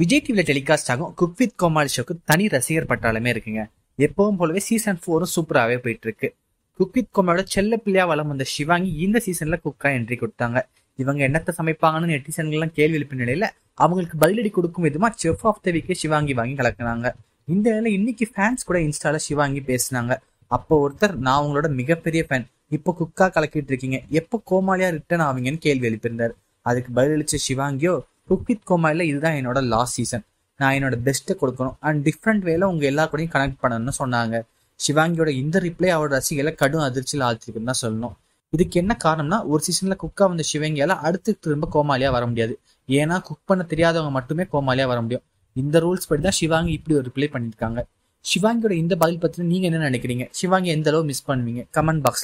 விஜய் டிவியில் டெலிகாஸ்ட் ஆகும் cook with கோமாளி ஷோக்கு தனி ரசிகர் பட்டாலுமே இருக்குங்க எப்பவும் போலவே சீசன் ஃபோரும் சூப்பராகவே போயிட்டு இருக்கு குக் வித் கோமாளோட செல்ல பிள்ளையா வளம் வந்த சிவாங்கி இந்த சீசன்ல குக்கா என்ட்ரி கொடுத்தாங்க இவங்க என்னத்தை சமைப்பாங்கன்னு நெட்டிசன்கள்லாம் கேள்வி எழுப்பின நிலையில அவங்களுக்கு பதிலடி கொடுக்கும் விதமா செஃப் ஆஃப் த வீக்கே சிவாங்கி வாங்கி கலக்குனாங்க இந்த நிலையில இன்னைக்கு ஃபேன்ஸ் கூட இன்ஸ்டால சிவாங்கி பேசினாங்க அப்போ ஒருத்தர் நான் உங்களோட மிகப்பெரிய ஃபேன் இப்போ குக்கா கலக்கிட்டு இருக்கீங்க எப்போ கோமாளியா ரிட்டர்ன் ஆவீங்கன்னு கேள்வி எழுப்பியிருந்தார் அதுக்கு பதிலளிச்ச சிவாங்கியோ குக்வித் கோமாயில இதுதான் என்னோட லாஸ்ட் சீசன் நான் என்னோட பெஸ்ட்டை கொடுக்கணும் அண்ட் டிஃப்ரெண்ட் வேல உங்க எல்லா கூடயும் கனெக்ட் பண்ணணும்னு சொன்னாங்க சிவாங்கியோட இந்த ரிப்ளை அவரோட ரசிகளை கடும் அதிர்ச்சியில் ஆழ்த்திருக்குன்னு தான் சொல்லணும் இதுக்கு என்ன காரணம்னா ஒரு சீசன்ல குக்கா வந்த சிவங்கியால அடுத்து திரும்ப கோமாளியா வர முடியாது ஏன்னா குக் பண்ண தெரியாதவங்க மட்டுமே கோமாலியா வர முடியும் இந்த ரூல்ஸ் படி தான் சிவாங்கி இப்படி ஒரு ரிப்ளை பண்ணியிருக்காங்க சிவாங்கியோட இந்த பதில் பத்தி நீங்க என்ன நினைக்கிறீங்க சிவாங்கி எந்த அளவு மிஸ் பண்ணுவீங்க கமெண்ட் பாக்ஸ்